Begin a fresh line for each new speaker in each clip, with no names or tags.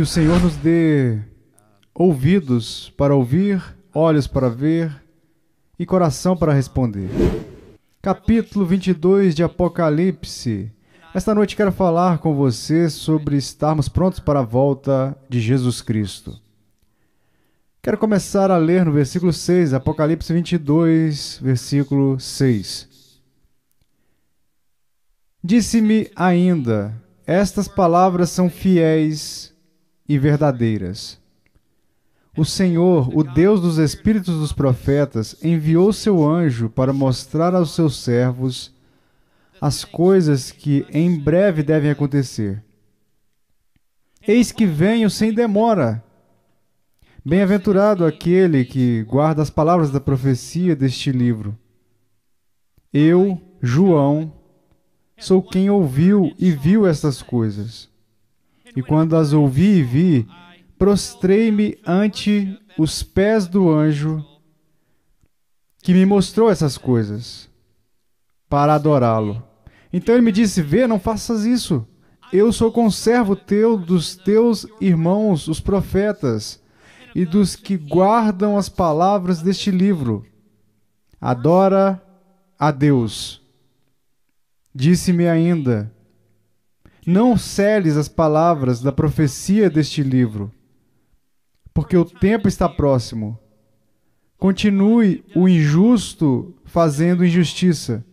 Que o Senhor nos dê ouvidos para ouvir, olhos para ver e coração para responder. Capítulo 22 de Apocalipse. Esta noite quero falar com você sobre estarmos prontos para a volta de Jesus Cristo. Quero começar a ler no versículo 6, Apocalipse 22, versículo 6. Disse-me ainda: Estas palavras são fiéis e verdadeiras. O Senhor, o Deus dos espíritos dos profetas, enviou seu anjo para mostrar aos seus servos as coisas que em breve devem acontecer. Eis que venho sem demora. Bem-aventurado aquele que guarda as palavras da profecia deste livro. Eu, João, sou quem ouviu e viu estas coisas. E quando as ouvi e vi, prostrei-me ante os pés do anjo que me mostrou essas coisas para adorá-lo. Então ele me disse: Vê, não faças isso. Eu sou conservo teu dos teus irmãos, os profetas, e dos que guardam as palavras deste livro. Adora a Deus. Disse-me ainda: não seles as palavras da profecia deste livro, porque o tempo está próximo. Continue o injusto fazendo injustiça.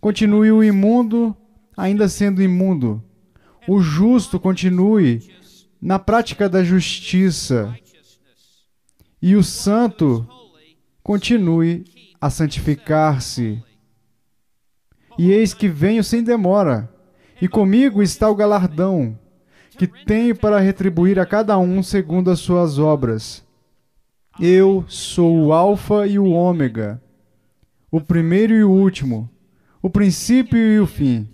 Continue o imundo ainda sendo imundo. O justo continue na prática da justiça. E o santo continue a santificar-se. E eis que venho sem demora. E comigo está o galardão que tenho para retribuir a cada um segundo as suas obras. Eu sou o Alfa e o Ômega, o primeiro e o último, o princípio e o fim.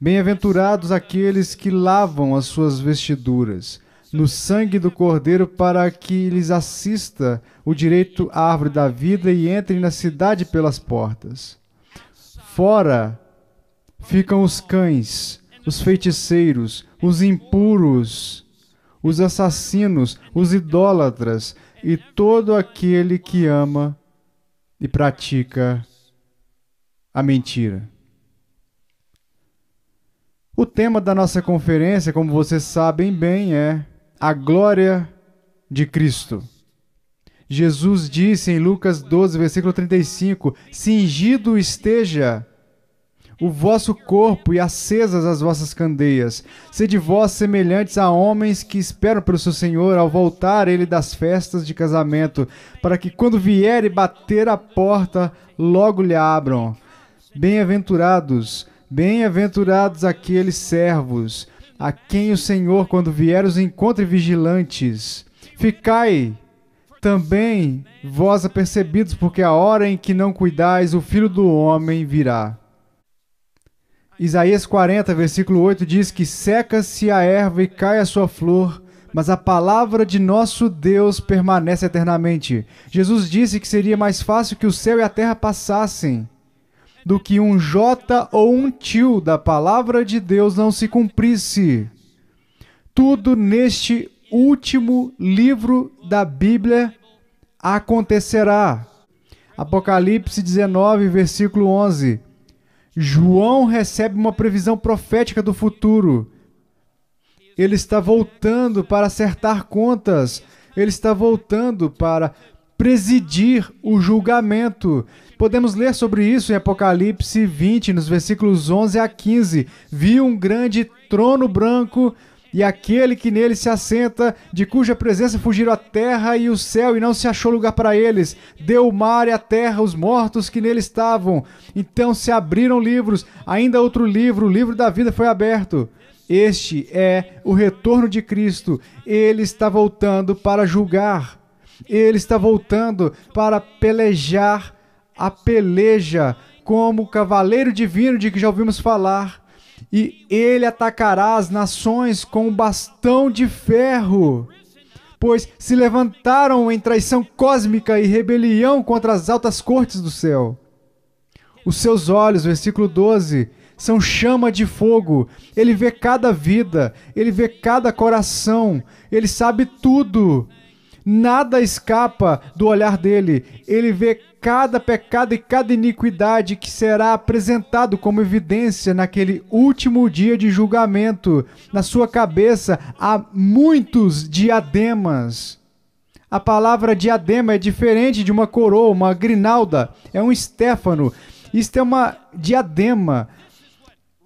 Bem-aventurados aqueles que lavam as suas vestiduras no sangue do Cordeiro, para que lhes assista o direito à árvore da vida e entrem na cidade pelas portas. Fora ficam os cães, os feiticeiros, os impuros, os assassinos, os idólatras e todo aquele que ama e pratica a mentira. O tema da nossa conferência, como vocês sabem bem, é a glória de Cristo. Jesus disse em Lucas 12, versículo 35: Cingido esteja o vosso corpo e acesas as vossas candeias. Sede vós semelhantes a homens que esperam pelo seu Senhor ao voltar ele das festas de casamento, para que quando vier e bater a porta, logo lhe abram. Bem-aventurados, bem-aventurados aqueles servos, a quem o Senhor, quando vier, os encontre vigilantes. Ficai também vós apercebidos, porque a hora em que não cuidais, o filho do homem virá. Isaías 40, versículo 8 diz que seca-se a erva e cai a sua flor, mas a palavra de nosso Deus permanece eternamente. Jesus disse que seria mais fácil que o céu e a terra passassem do que um jota ou um tio da palavra de Deus não se cumprisse. Tudo neste último livro da Bíblia acontecerá. Apocalipse 19, versículo 11. João recebe uma previsão profética do futuro. Ele está voltando para acertar contas. Ele está voltando para presidir o julgamento. Podemos ler sobre isso em Apocalipse 20, nos versículos 11 a 15. Vi um grande trono branco e aquele que nele se assenta, de cuja presença fugiram a terra e o céu, e não se achou lugar para eles. Deu o mar e a terra, os mortos que nele estavam. Então se abriram livros, ainda outro livro, o livro da vida foi aberto. Este é o retorno de Cristo. Ele está voltando para julgar. Ele está voltando para pelejar a peleja como o cavaleiro divino de que já ouvimos falar e ele atacará as nações com o um bastão de ferro. Pois se levantaram em traição cósmica e rebelião contra as altas cortes do céu. Os seus olhos, versículo 12, são chama de fogo. Ele vê cada vida, ele vê cada coração, ele sabe tudo. Nada escapa do olhar dele. Ele vê cada pecado e cada iniquidade que será apresentado como evidência naquele último dia de julgamento. Na sua cabeça há muitos diademas. A palavra diadema é diferente de uma coroa, uma grinalda, é um estéfano. Isto é uma diadema.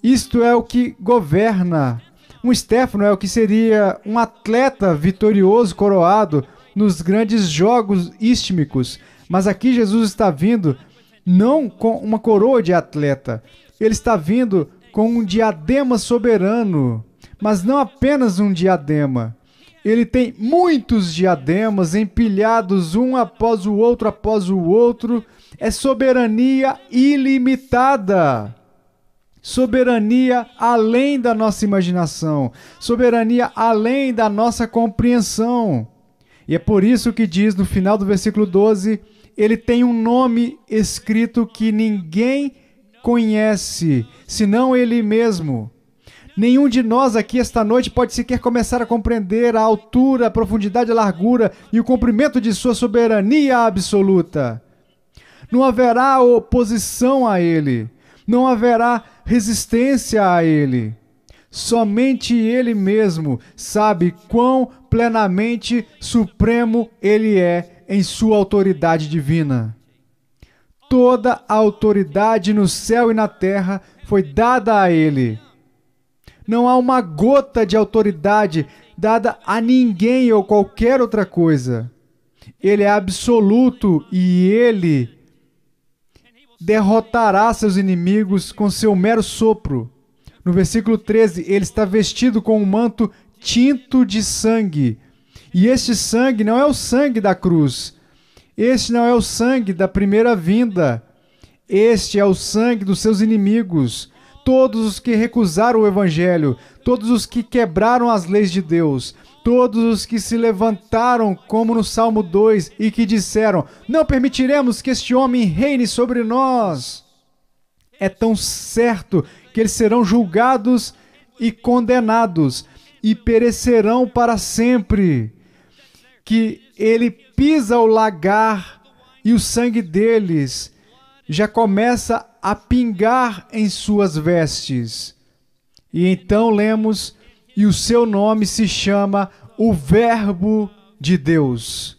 Isto é o que governa. Um estéfano é o que seria um atleta vitorioso, coroado nos grandes jogos istmicos, mas aqui Jesus está vindo não com uma coroa de atleta, ele está vindo com um diadema soberano, mas não apenas um diadema. Ele tem muitos diademas empilhados um após o outro após o outro. É soberania ilimitada. Soberania além da nossa imaginação, soberania além da nossa compreensão. E é por isso que diz no final do versículo 12: ele tem um nome escrito que ninguém conhece, senão ele mesmo. Nenhum de nós aqui esta noite pode sequer começar a compreender a altura, a profundidade, a largura e o comprimento de sua soberania absoluta. Não haverá oposição a ele, não haverá resistência a ele. Somente Ele mesmo sabe quão plenamente supremo Ele é em Sua autoridade divina. Toda a autoridade no céu e na terra foi dada a Ele. Não há uma gota de autoridade dada a ninguém ou qualquer outra coisa. Ele é absoluto e Ele derrotará seus inimigos com seu mero sopro. No versículo 13, ele está vestido com um manto tinto de sangue. E este sangue não é o sangue da cruz. Este não é o sangue da primeira vinda. Este é o sangue dos seus inimigos. Todos os que recusaram o evangelho, todos os que quebraram as leis de Deus, todos os que se levantaram, como no Salmo 2, e que disseram: Não permitiremos que este homem reine sobre nós. É tão certo que eles serão julgados e condenados e perecerão para sempre. Que ele pisa o lagar e o sangue deles já começa a pingar em suas vestes. E então lemos, e o seu nome se chama o Verbo de Deus.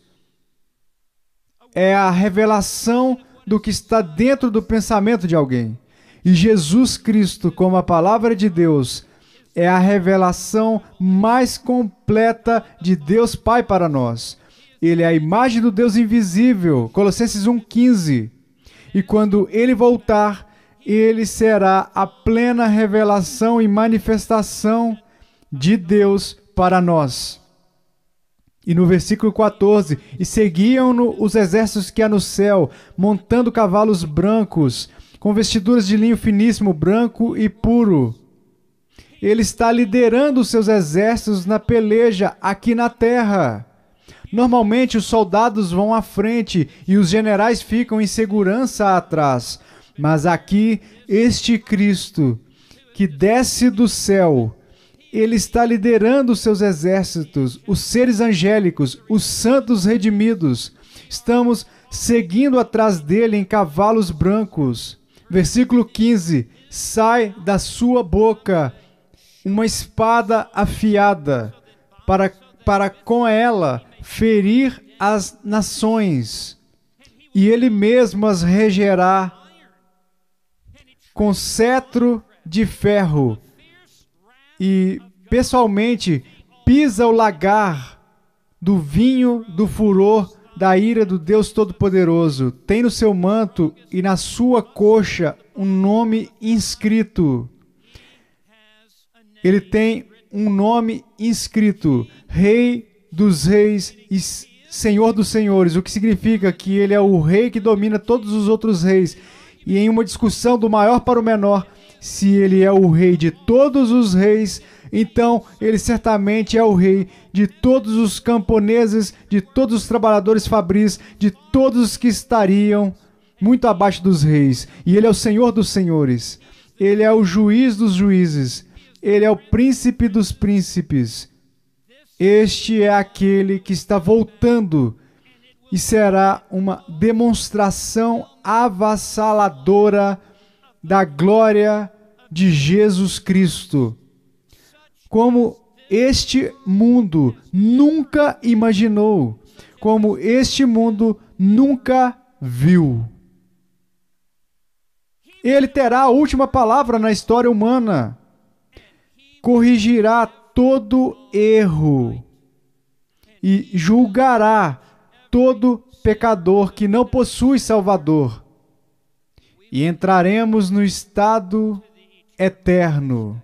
É a revelação do que está dentro do pensamento de alguém. E Jesus Cristo, como a palavra de Deus, é a revelação mais completa de Deus Pai para nós. Ele é a imagem do Deus invisível. Colossenses 1,15. E quando ele voltar, ele será a plena revelação e manifestação de Deus para nós. E no versículo 14: E seguiam-no os exércitos que há no céu, montando cavalos brancos com vestiduras de linho finíssimo, branco e puro. Ele está liderando seus exércitos na peleja aqui na terra. Normalmente os soldados vão à frente e os generais ficam em segurança atrás, mas aqui este Cristo que desce do céu, ele está liderando seus exércitos, os seres angélicos, os santos redimidos. Estamos seguindo atrás dele em cavalos brancos. Versículo 15: Sai da sua boca uma espada afiada, para, para com ela ferir as nações, e ele mesmo as regerá com cetro de ferro, e pessoalmente pisa o lagar do vinho do furor da ira do Deus Todo-Poderoso. Tem no seu manto e na sua coxa um nome inscrito. Ele tem um nome inscrito: Rei dos Reis e Senhor dos Senhores, o que significa que ele é o rei que domina todos os outros reis. E em uma discussão do maior para o menor, se ele é o rei de todos os reis, então, ele certamente é o rei de todos os camponeses, de todos os trabalhadores fabris, de todos os que estariam muito abaixo dos reis. E ele é o Senhor dos senhores. Ele é o juiz dos juízes. Ele é o príncipe dos príncipes. Este é aquele que está voltando e será uma demonstração avassaladora da glória de Jesus Cristo como este mundo nunca imaginou, como este mundo nunca viu. Ele terá a última palavra na história humana. Corrigirá todo erro e julgará todo pecador que não possui Salvador. E entraremos no estado eterno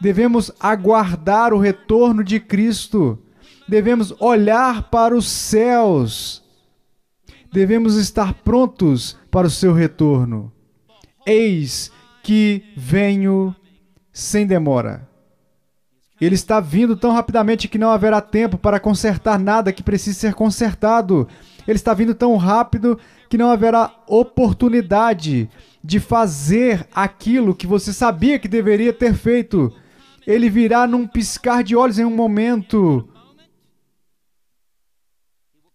devemos aguardar o retorno de Cristo, devemos olhar para os céus, devemos estar prontos para o seu retorno. Eis que venho sem demora. Ele está vindo tão rapidamente que não haverá tempo para consertar nada que precise ser consertado. Ele está vindo tão rápido que não haverá oportunidade de fazer aquilo que você sabia que deveria ter feito. Ele virá num piscar de olhos em um momento.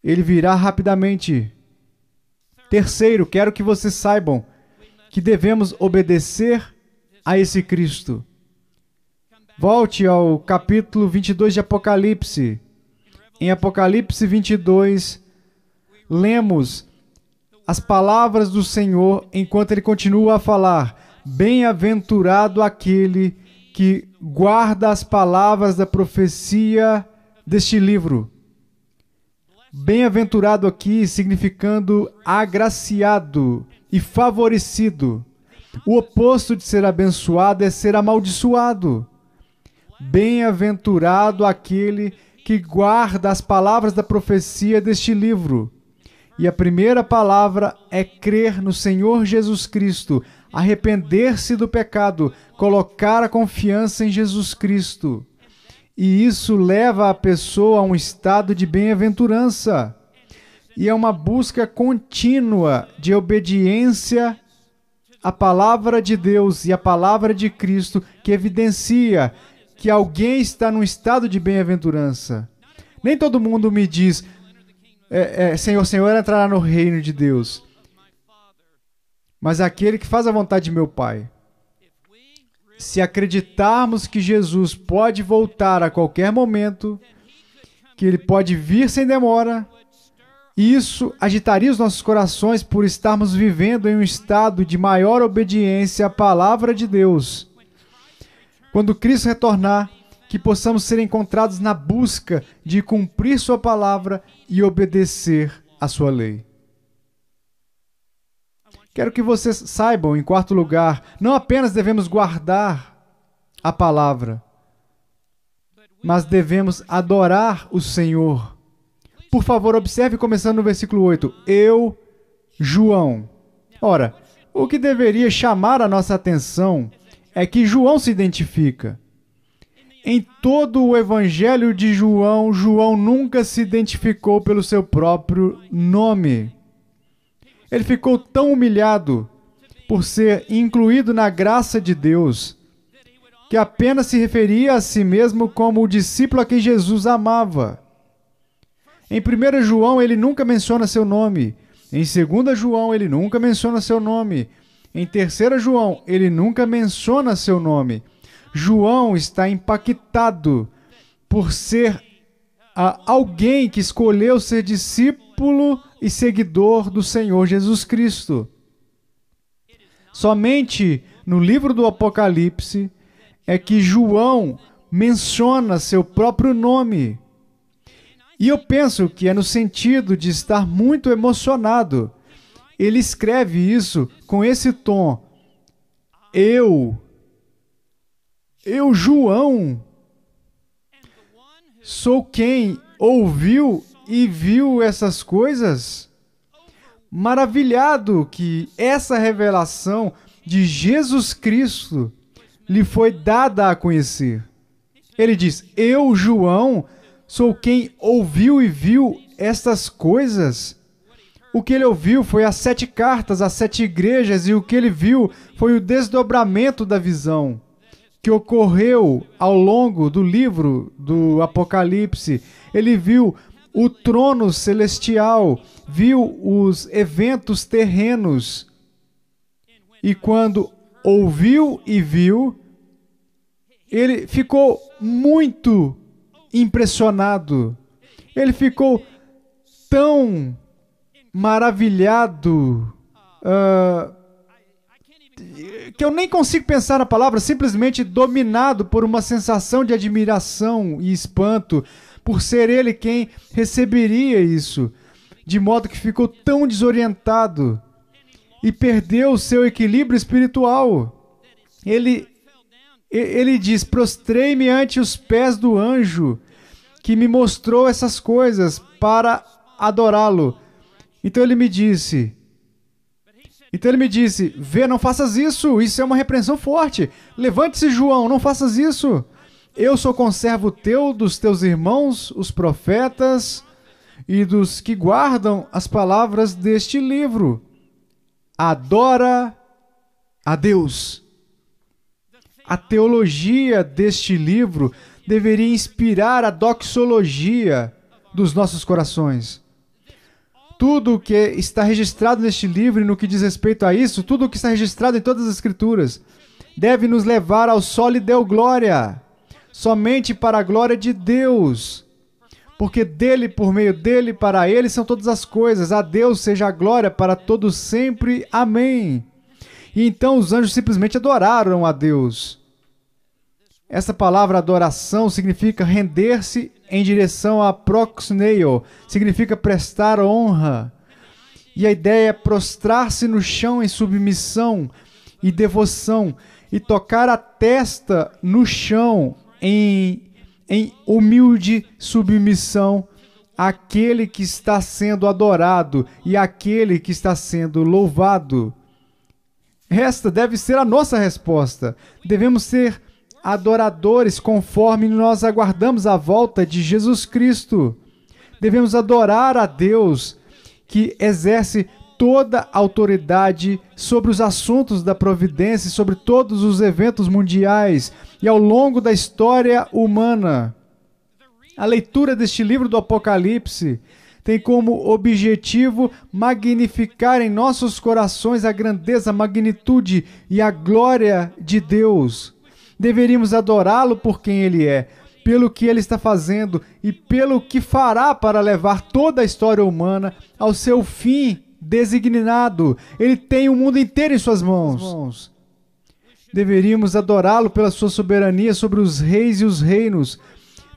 Ele virá rapidamente. Terceiro, quero que vocês saibam que devemos obedecer a esse Cristo. Volte ao capítulo 22 de Apocalipse. Em Apocalipse 22, lemos as palavras do Senhor enquanto ele continua a falar: Bem-aventurado aquele que guarda as palavras da profecia deste livro. Bem-aventurado aqui significando agraciado e favorecido. O oposto de ser abençoado é ser amaldiçoado. Bem-aventurado aquele que guarda as palavras da profecia deste livro. E a primeira palavra é crer no Senhor Jesus Cristo, arrepender-se do pecado, colocar a confiança em Jesus Cristo. E isso leva a pessoa a um estado de bem-aventurança. E é uma busca contínua de obediência à palavra de Deus e à palavra de Cristo que evidencia que alguém está num estado de bem-aventurança. Nem todo mundo me diz, é, é, Senhor, Senhor, entrará no reino de Deus mas aquele que faz a vontade de meu Pai. Se acreditarmos que Jesus pode voltar a qualquer momento, que ele pode vir sem demora, isso agitaria os nossos corações por estarmos vivendo em um estado de maior obediência à palavra de Deus. Quando Cristo retornar, que possamos ser encontrados na busca de cumprir Sua palavra e obedecer à Sua lei. Quero que vocês saibam, em quarto lugar, não apenas devemos guardar a palavra, mas devemos adorar o Senhor. Por favor, observe começando no versículo 8: Eu, João. Ora, o que deveria chamar a nossa atenção é que João se identifica. Em todo o evangelho de João, João nunca se identificou pelo seu próprio nome. Ele ficou tão humilhado por ser incluído na graça de Deus que apenas se referia a si mesmo como o discípulo a quem Jesus amava. Em 1 João, ele nunca menciona seu nome. Em 2 João, ele nunca menciona seu nome. Em 3 João, ele nunca menciona seu nome. João está impactado por ser alguém que escolheu ser discípulo e seguidor do Senhor Jesus Cristo. Somente no livro do Apocalipse é que João menciona seu próprio nome. E eu penso que é no sentido de estar muito emocionado. Ele escreve isso com esse tom. Eu, eu, João, sou quem ouviu e viu essas coisas, maravilhado que essa revelação de Jesus Cristo lhe foi dada a conhecer. Ele diz: Eu, João, sou quem ouviu e viu estas coisas. O que ele ouviu foi as sete cartas, as sete igrejas, e o que ele viu foi o desdobramento da visão que ocorreu ao longo do livro do Apocalipse. Ele viu o trono celestial, viu os eventos terrenos. E quando ouviu e viu, ele ficou muito impressionado. Ele ficou tão maravilhado uh, que eu nem consigo pensar na palavra, simplesmente dominado por uma sensação de admiração e espanto por ser ele quem receberia isso, de modo que ficou tão desorientado e perdeu o seu equilíbrio espiritual. Ele, ele diz: Prostrei-me ante os pés do anjo que me mostrou essas coisas para adorá-lo. Então ele me disse. Então ele me disse: Vê, não faças isso, isso é uma repreensão forte. Levante-se, João, não faças isso. Eu sou conservo teu, dos teus irmãos, os profetas, e dos que guardam as palavras deste livro. Adora a Deus. A teologia deste livro deveria inspirar a doxologia dos nossos corações. Tudo o que está registrado neste livro, e no que diz respeito a isso, tudo o que está registrado em todas as Escrituras, deve nos levar ao solo e deu glória somente para a glória de Deus. Porque dele, por meio dele, para ele são todas as coisas. A Deus seja a glória para todos sempre. Amém. E então os anjos simplesmente adoraram a Deus. Essa palavra adoração significa render-se em direção a proxneio, significa prestar honra. E a ideia é prostrar-se no chão em submissão e devoção e tocar a testa no chão em, em humilde submissão àquele que está sendo adorado e àquele que está sendo louvado. Esta deve ser a nossa resposta. Devemos ser adoradores conforme nós aguardamos a volta de Jesus Cristo. Devemos adorar a Deus que exerce toda autoridade sobre os assuntos da providência e sobre todos os eventos mundiais e ao longo da história humana. A leitura deste livro do Apocalipse tem como objetivo magnificar em nossos corações a grandeza, a magnitude e a glória de Deus. Deveríamos adorá-lo por quem ele é, pelo que ele está fazendo e pelo que fará para levar toda a história humana ao seu fim designado. Ele tem o mundo inteiro em suas mãos. Deveríamos adorá-lo pela sua soberania sobre os reis e os reinos,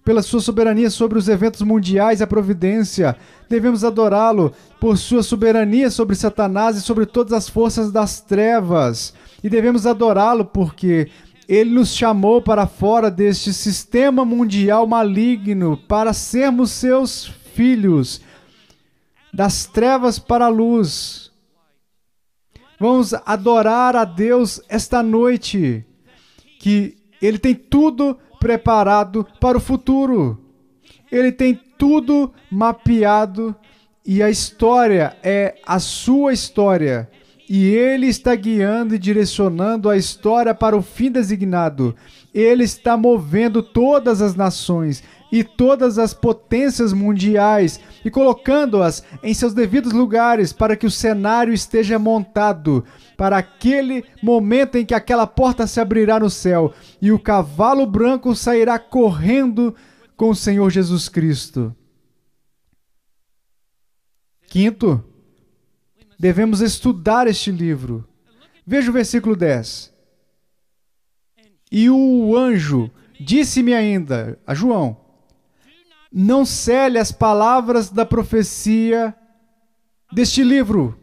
pela sua soberania sobre os eventos mundiais e a providência. Devemos adorá-lo por sua soberania sobre Satanás e sobre todas as forças das trevas. E devemos adorá-lo porque ele nos chamou para fora deste sistema mundial maligno para sermos seus filhos das trevas para a luz. Vamos adorar a Deus esta noite, que Ele tem tudo preparado para o futuro. Ele tem tudo mapeado e a história é a sua história. E Ele está guiando e direcionando a história para o fim designado. Ele está movendo todas as nações e todas as potências mundiais e colocando-as em seus devidos lugares para que o cenário esteja montado para aquele momento em que aquela porta se abrirá no céu e o cavalo branco sairá correndo com o Senhor Jesus Cristo. Quinto, devemos estudar este livro. Veja o versículo 10. E o anjo disse-me ainda, a João, não cele as palavras da profecia deste livro.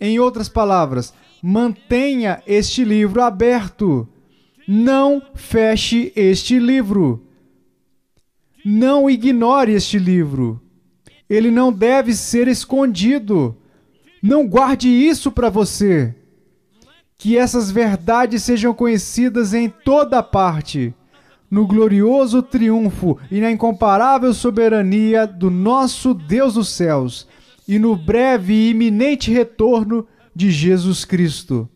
Em outras palavras, mantenha este livro aberto. Não feche este livro. Não ignore este livro. Ele não deve ser escondido. Não guarde isso para você que essas verdades sejam conhecidas em toda parte, no glorioso triunfo e na incomparável soberania do nosso Deus dos céus, e no breve e iminente retorno de Jesus Cristo.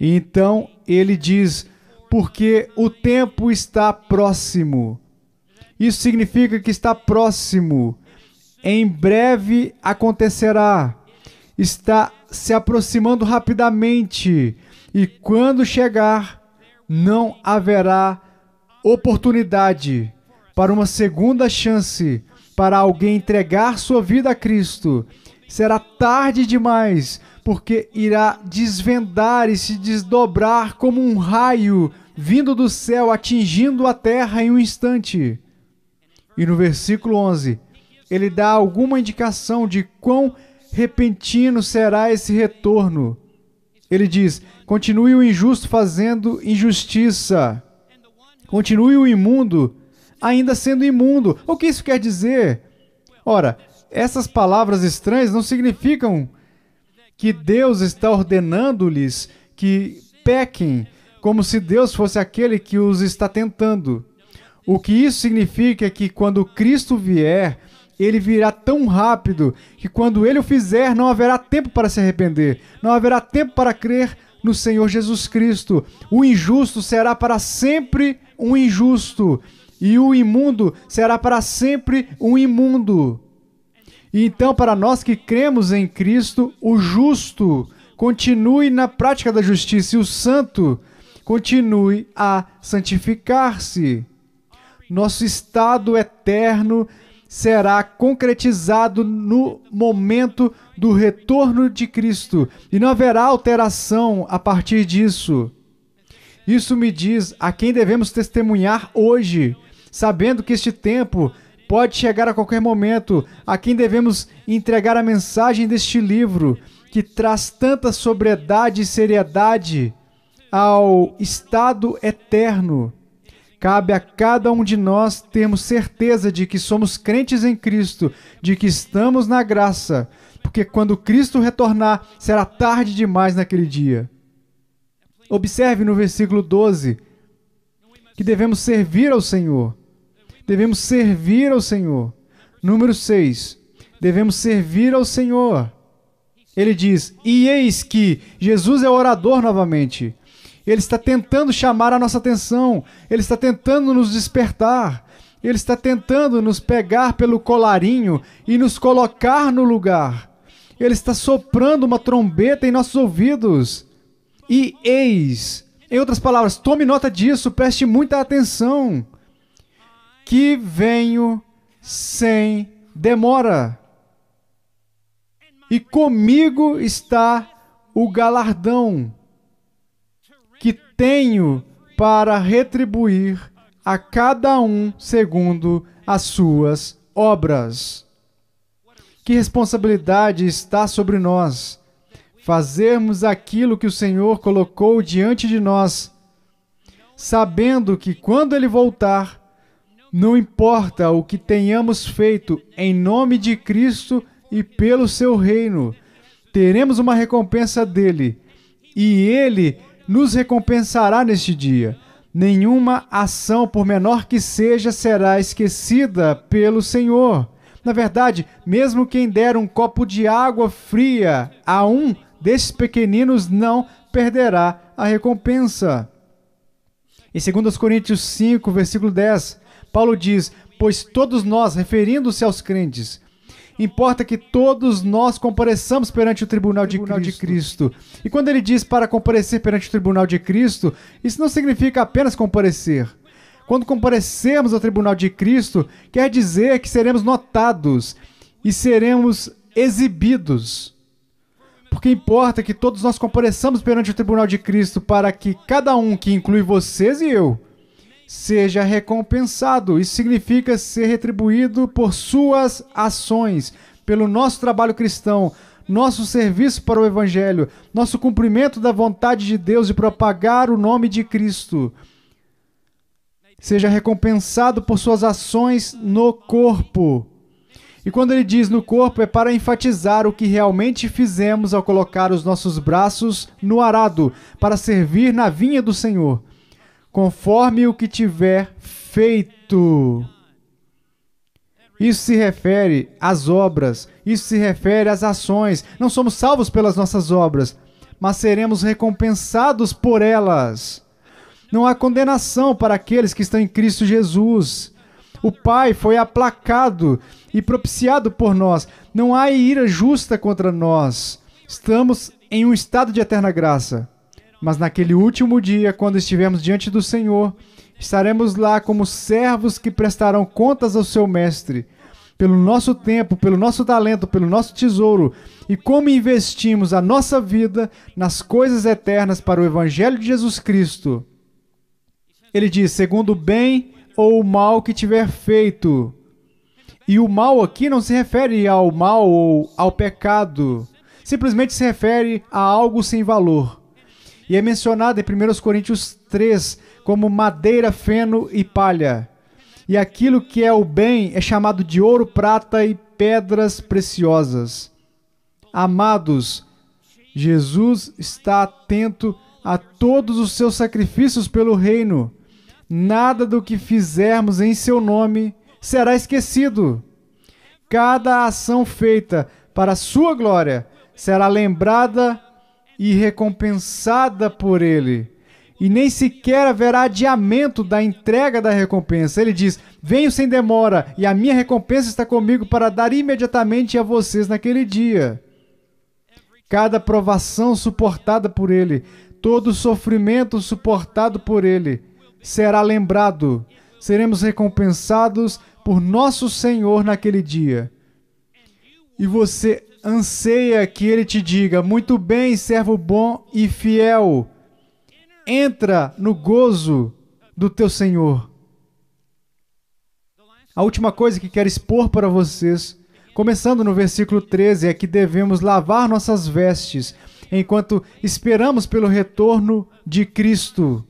E então ele diz: porque o tempo está próximo. Isso significa que está próximo. Em breve acontecerá. Está se aproximando rapidamente, e quando chegar, não haverá oportunidade para uma segunda chance para alguém entregar sua vida a Cristo. Será tarde demais, porque irá desvendar e se desdobrar como um raio vindo do céu, atingindo a terra em um instante. E no versículo 11, ele dá alguma indicação de quão repentino será esse retorno. Ele diz: continue o injusto fazendo injustiça, continue o imundo ainda sendo imundo. O que isso quer dizer? Ora, essas palavras estranhas não significam que Deus está ordenando-lhes que pequem, como se Deus fosse aquele que os está tentando. O que isso significa é que quando Cristo vier, ele virá tão rápido que quando ele o fizer, não haverá tempo para se arrepender, não haverá tempo para crer no Senhor Jesus Cristo. O injusto será para sempre um injusto, e o imundo será para sempre um imundo. E então, para nós que cremos em Cristo, o justo continue na prática da justiça e o santo continue a santificar-se. Nosso estado eterno será concretizado no momento do retorno de Cristo e não haverá alteração a partir disso. Isso me diz a quem devemos testemunhar hoje, sabendo que este tempo pode chegar a qualquer momento, a quem devemos entregar a mensagem deste livro, que traz tanta sobriedade e seriedade ao estado eterno cabe a cada um de nós termos certeza de que somos crentes em Cristo, de que estamos na graça, porque quando Cristo retornar, será tarde demais naquele dia. Observe no versículo 12 que devemos servir ao Senhor. Devemos servir ao Senhor. Número 6. Devemos servir ao Senhor. Ele diz: E eis que Jesus é orador novamente. Ele está tentando chamar a nossa atenção, ele está tentando nos despertar, ele está tentando nos pegar pelo colarinho e nos colocar no lugar. Ele está soprando uma trombeta em nossos ouvidos. E eis, em outras palavras, tome nota disso, preste muita atenção. Que venho sem demora. E comigo está o galardão que tenho para retribuir a cada um segundo as suas obras. Que responsabilidade está sobre nós fazermos aquilo que o Senhor colocou diante de nós, sabendo que quando Ele voltar, não importa o que tenhamos feito em nome de Cristo e pelo seu reino, teremos uma recompensa dele, e Ele nos recompensará neste dia. Nenhuma ação, por menor que seja, será esquecida pelo Senhor. Na verdade, mesmo quem der um copo de água fria a um desses pequeninos não perderá a recompensa. Em 2 Coríntios 5, versículo 10, Paulo diz: Pois todos nós, referindo-se aos crentes, Importa que todos nós compareçamos perante o tribunal, tribunal de, Cristo. de, Cristo. E quando ele diz para comparecer perante o tribunal de Cristo, isso não significa apenas comparecer. Quando comparecemos ao tribunal de Cristo, quer dizer que seremos notados e seremos exibidos. Porque importa que todos nós compareçamos perante o tribunal de Cristo para que cada um, que inclui vocês e eu, seja recompensado. Isso significa ser retribuído por suas ações, pelo nosso trabalho cristão, nosso serviço para o Evangelho, nosso cumprimento da vontade de Deus e de propagar o nome de Cristo. Seja recompensado por suas ações no corpo. E quando ele diz no corpo, é para enfatizar o que realmente fizemos ao colocar os nossos braços no arado, para servir na vinha do Senhor conforme o que tiver feito. Isso se refere às obras, isso se refere às ações. Não somos salvos pelas nossas obras, mas seremos recompensados por elas. Não há condenação para aqueles que estão em Cristo Jesus. O Pai foi aplacado e propiciado por nós. Não há ira justa contra nós. Estamos em um estado de eterna graça. Mas naquele último dia, quando estivermos diante do Senhor, estaremos lá como servos que prestarão contas ao seu mestre pelo nosso tempo, pelo nosso talento, pelo nosso tesouro e como investimos a nossa vida nas coisas eternas para o evangelho de Jesus Cristo. Ele diz: segundo o bem ou o mal que tiver feito. E o mal aqui não se refere ao mal ou ao pecado, simplesmente se refere a algo sem valor e é mencionada em 1 Coríntios 3 como madeira, feno e palha. E aquilo que é o bem é chamado de ouro, prata e pedras preciosas. Amados, Jesus está atento a todos os seus sacrifícios pelo reino. Nada do que fizermos em seu nome será esquecido. Cada ação feita para sua glória será lembrada e recompensada por ele. E nem sequer haverá adiamento da entrega da recompensa. Ele diz: Venho sem demora, e a minha recompensa está comigo para dar imediatamente a vocês naquele dia. Cada provação suportada por ele, todo sofrimento suportado por ele, será lembrado. Seremos recompensados por nosso Senhor naquele dia. E você anseia que ele te diga: Muito bem, servo bom e fiel, entra no gozo do teu Senhor. A última coisa que quero expor para vocês, começando no versículo 13, é que devemos lavar nossas vestes enquanto esperamos pelo retorno de Cristo.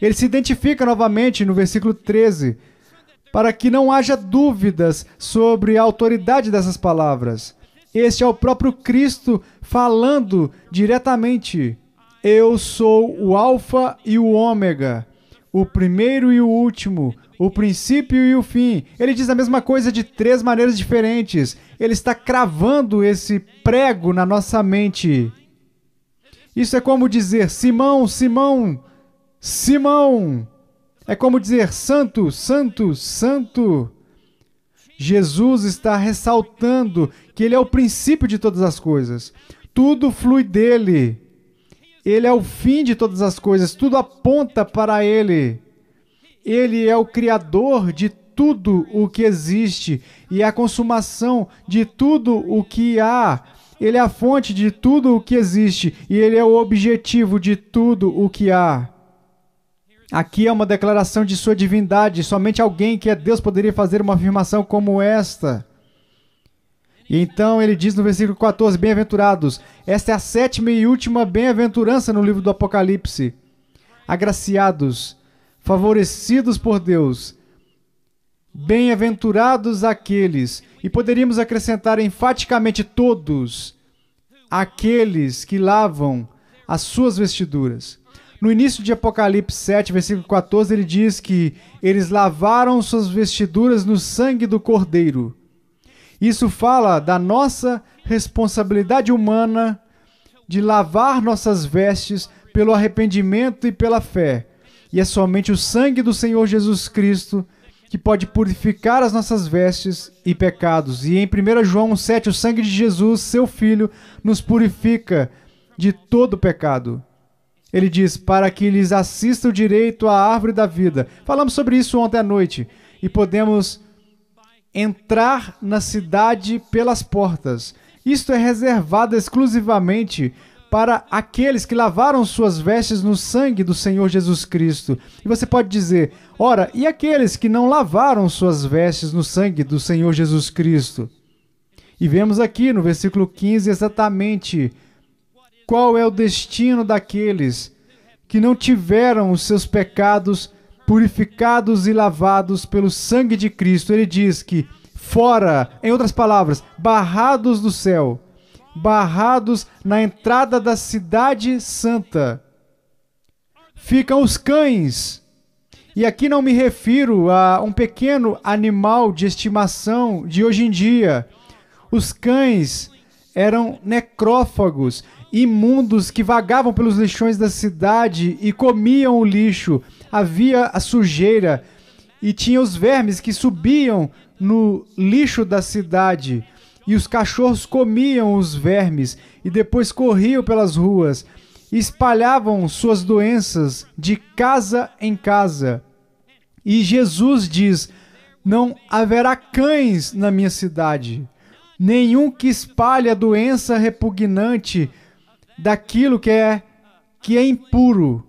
Ele se identifica novamente no versículo 13, para que não haja dúvidas sobre a autoridade dessas palavras. Este é o próprio Cristo falando diretamente: Eu sou o Alfa e o Ômega, o primeiro e o último, o princípio e o fim. Ele diz a mesma coisa de três maneiras diferentes. Ele está cravando esse prego na nossa mente. Isso é como dizer: Simão, Simão, Simão. É como dizer: Santo, Santo, Santo. Jesus está ressaltando que ele é o princípio de todas as coisas. Tudo flui dele. Ele é o fim de todas as coisas, tudo aponta para ele. Ele é o criador de tudo o que existe e a consumação de tudo o que há. Ele é a fonte de tudo o que existe e ele é o objetivo de tudo o que há. Aqui é uma declaração de sua divindade. Somente alguém que é Deus poderia fazer uma afirmação como esta. E então ele diz no versículo 14: Bem-aventurados. Esta é a sétima e última bem-aventurança no livro do Apocalipse. Agraciados, favorecidos por Deus. Bem-aventurados aqueles, e poderíamos acrescentar enfaticamente todos, aqueles que lavam as suas vestiduras. No início de Apocalipse 7, versículo 14, ele diz que eles lavaram suas vestiduras no sangue do Cordeiro. Isso fala da nossa responsabilidade humana de lavar nossas vestes pelo arrependimento e pela fé. E é somente o sangue do Senhor Jesus Cristo que pode purificar as nossas vestes e pecados. E em 1 João 7, o sangue de Jesus, seu Filho, nos purifica de todo pecado. Ele diz: para que lhes assista o direito à árvore da vida. Falamos sobre isso ontem à noite e podemos entrar na cidade pelas portas. Isto é reservado exclusivamente para aqueles que lavaram suas vestes no sangue do Senhor Jesus Cristo. E você pode dizer: ora, e aqueles que não lavaram suas vestes no sangue do Senhor Jesus Cristo? E vemos aqui no versículo 15 exatamente qual é o destino daqueles que não tiveram os seus pecados purificados e lavados pelo sangue de Cristo. Ele diz que fora, em outras palavras, barrados do céu, barrados na entrada da cidade santa. Ficam os cães. E aqui não me refiro a um pequeno animal de estimação de hoje em dia. Os cães eram necrófagos, imundos que vagavam pelos lixões da cidade e comiam o lixo. Havia a sujeira e tinha os vermes que subiam no lixo da cidade. E os cachorros comiam os vermes e depois corriam pelas ruas e espalhavam suas doenças de casa em casa. E Jesus diz: Não haverá cães na minha cidade, nenhum que espalhe a doença repugnante daquilo que é que é impuro.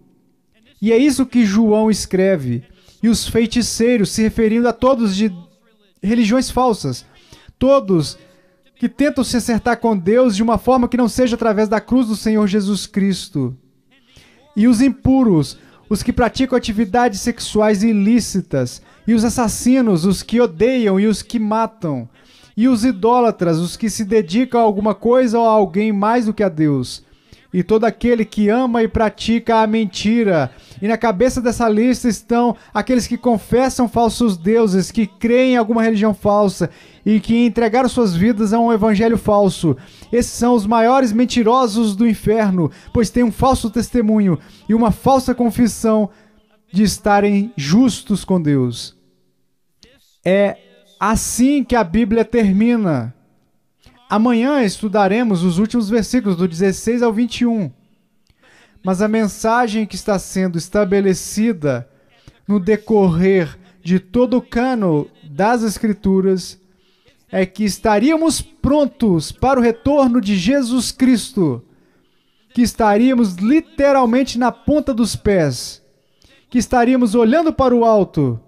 E é isso que João escreve. E os feiticeiros se referindo a todos de religiões falsas, todos que tentam se acertar com Deus de uma forma que não seja através da cruz do Senhor Jesus Cristo. E os impuros, os que praticam atividades sexuais ilícitas, e os assassinos, os que odeiam e os que matam, e os idólatras, os que se dedicam a alguma coisa ou a alguém mais do que a Deus e todo aquele que ama e pratica a mentira. E na cabeça dessa lista estão aqueles que confessam falsos deuses, que creem em alguma religião falsa e que entregaram suas vidas a um evangelho falso. Esses são os maiores mentirosos do inferno, pois têm um falso testemunho e uma falsa confissão de estarem justos com Deus. É assim que a Bíblia termina. Amanhã estudaremos os últimos versículos do 16 ao 21. Mas a mensagem que está sendo estabelecida no decorrer de todo o cano das Escrituras é que estaríamos prontos para o retorno de Jesus Cristo, que estaríamos literalmente na ponta dos pés, que estaríamos olhando para o alto,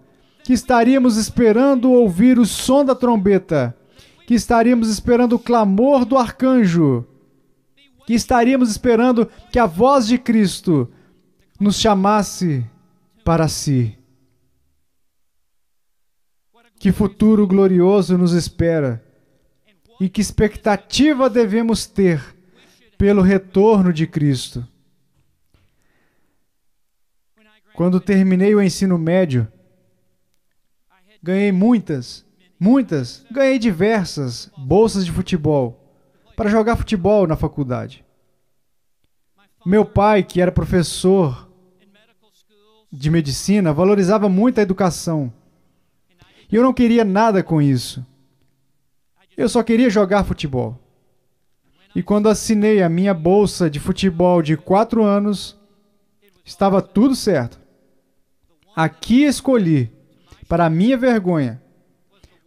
que estaríamos esperando ouvir o som da trombeta que estaríamos esperando o clamor do arcanjo, que estaríamos esperando que a voz de Cristo nos chamasse para si. Que futuro glorioso nos espera e que expectativa devemos ter pelo retorno de Cristo. Quando terminei o ensino médio, ganhei muitas Muitas, ganhei diversas bolsas de futebol para jogar futebol na faculdade. Meu pai, que era professor de medicina, valorizava muito a educação. E eu não queria nada com isso. Eu só queria jogar futebol. E quando assinei a minha bolsa de futebol de quatro anos, estava tudo certo. Aqui escolhi, para minha vergonha,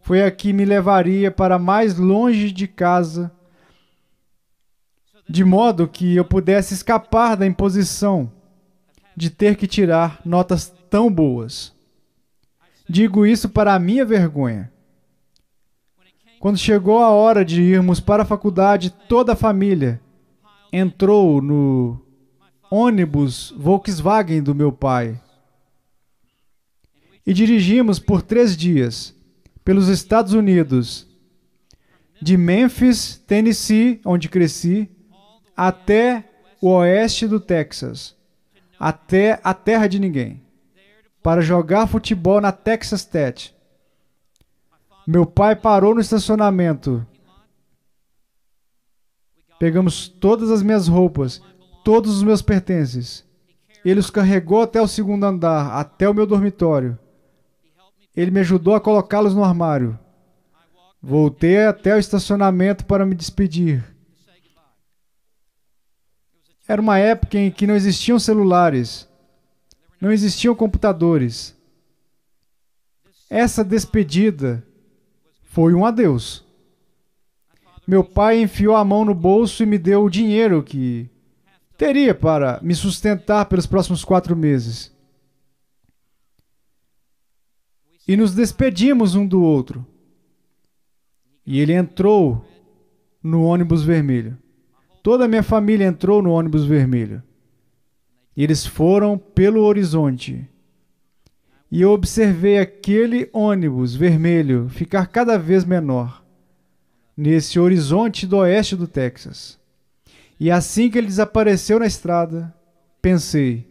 foi a que me levaria para mais longe de casa, de modo que eu pudesse escapar da imposição de ter que tirar notas tão boas. Digo isso para a minha vergonha. Quando chegou a hora de irmos para a faculdade, toda a família entrou no ônibus Volkswagen do meu pai e dirigimos por três dias pelos Estados Unidos, de Memphis, Tennessee, onde cresci, até o oeste do Texas, até a terra de ninguém, para jogar futebol na Texas Tech. Meu pai parou no estacionamento. Pegamos todas as minhas roupas, todos os meus pertences. Ele os carregou até o segundo andar, até o meu dormitório. Ele me ajudou a colocá-los no armário. Voltei até o estacionamento para me despedir. Era uma época em que não existiam celulares, não existiam computadores. Essa despedida foi um adeus. Meu pai enfiou a mão no bolso e me deu o dinheiro que teria para me sustentar pelos próximos quatro meses. E nos despedimos um do outro. E ele entrou no ônibus vermelho. Toda a minha família entrou no ônibus vermelho. E eles foram pelo horizonte. E eu observei aquele ônibus vermelho ficar cada vez menor nesse horizonte do oeste do Texas. E assim que ele desapareceu na estrada, pensei: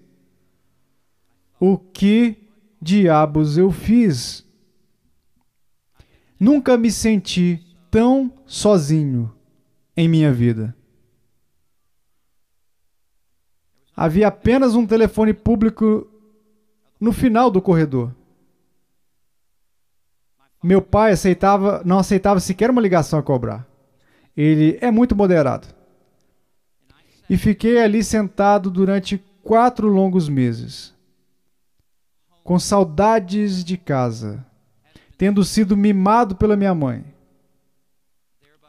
o que diabos eu fiz? Nunca me senti tão sozinho em minha vida. Havia apenas um telefone público no final do corredor. Meu pai aceitava, não aceitava sequer uma ligação a cobrar. Ele é muito moderado. E fiquei ali sentado durante quatro longos meses com saudades de casa, tendo sido mimado pela minha mãe.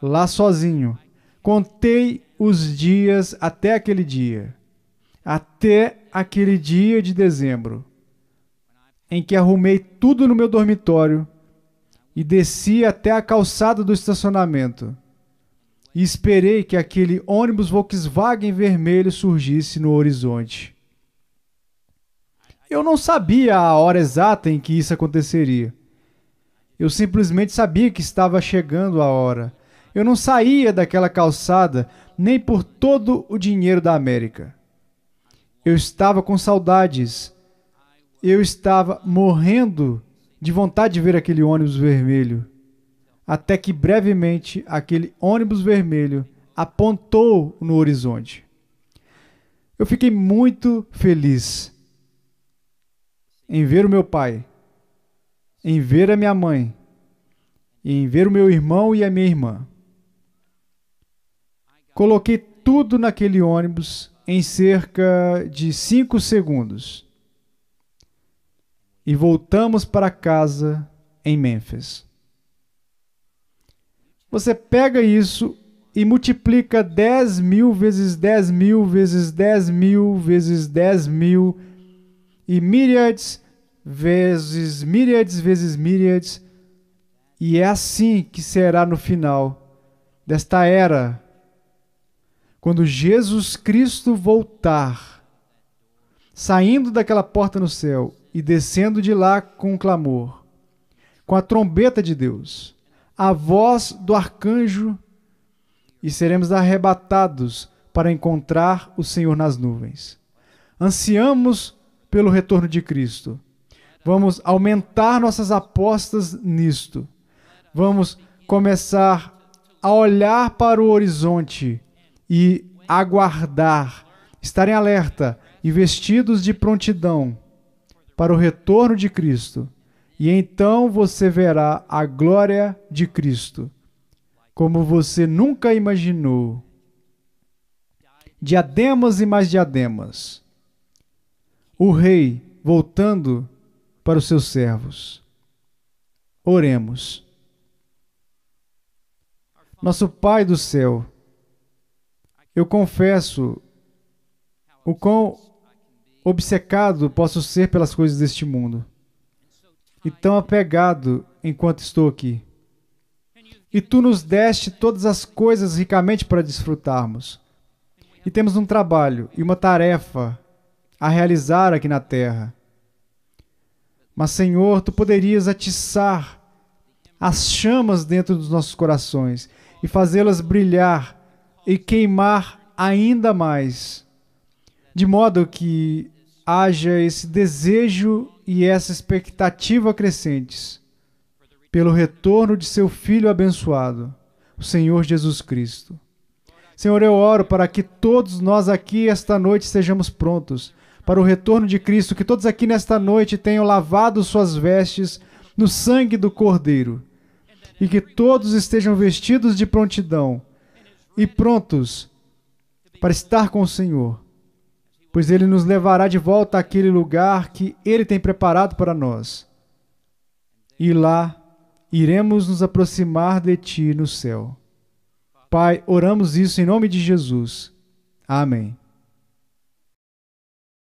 Lá sozinho, contei os dias até aquele dia, até aquele dia de dezembro, em que arrumei tudo no meu dormitório e desci até a calçada do estacionamento. E esperei que aquele ônibus Volkswagen vermelho surgisse no horizonte. Eu não sabia a hora exata em que isso aconteceria. Eu simplesmente sabia que estava chegando a hora. Eu não saía daquela calçada nem por todo o dinheiro da América. Eu estava com saudades. Eu estava morrendo de vontade de ver aquele ônibus vermelho. Até que brevemente aquele ônibus vermelho apontou no horizonte. Eu fiquei muito feliz em ver o meu pai, em ver a minha mãe, em ver o meu irmão e a minha irmã. Coloquei tudo naquele ônibus em cerca de cinco segundos. E voltamos para casa em Memphis. Você pega isso e multiplica 10 mil vezes 10 mil vezes 10 mil vezes 10 mil e myriads vezes miríades, vezes miríades, e é assim que será no final desta era, quando Jesus Cristo voltar, saindo daquela porta no céu e descendo de lá com um clamor, com a trombeta de Deus, a voz do arcanjo, e seremos arrebatados para encontrar o Senhor nas nuvens. Ansiamos pelo retorno de Cristo. Vamos aumentar nossas apostas nisto. Vamos começar a olhar para o horizonte e aguardar, estar em alerta e vestidos de prontidão para o retorno de Cristo. E então você verá a glória de Cristo, como você nunca imaginou. Diademas e mais diademas. O rei, voltando, para os seus servos. Oremos. Nosso Pai do céu, eu confesso o quão obcecado posso ser pelas coisas deste mundo e tão apegado enquanto estou aqui. E tu nos deste todas as coisas ricamente para desfrutarmos. E temos um trabalho e uma tarefa a realizar aqui na terra. Mas, Senhor, tu poderias atiçar as chamas dentro dos nossos corações e fazê-las brilhar e queimar ainda mais, de modo que haja esse desejo e essa expectativa crescentes pelo retorno de seu filho abençoado, o Senhor Jesus Cristo. Senhor, eu oro para que todos nós aqui esta noite sejamos prontos para o retorno de Cristo, que todos aqui nesta noite tenham lavado suas vestes no sangue do Cordeiro, e que todos estejam vestidos de prontidão e prontos para estar com o Senhor, pois Ele nos levará de volta àquele lugar que Ele tem preparado para nós. E lá iremos nos aproximar de Ti no céu. Pai, oramos isso em nome de Jesus. Amém.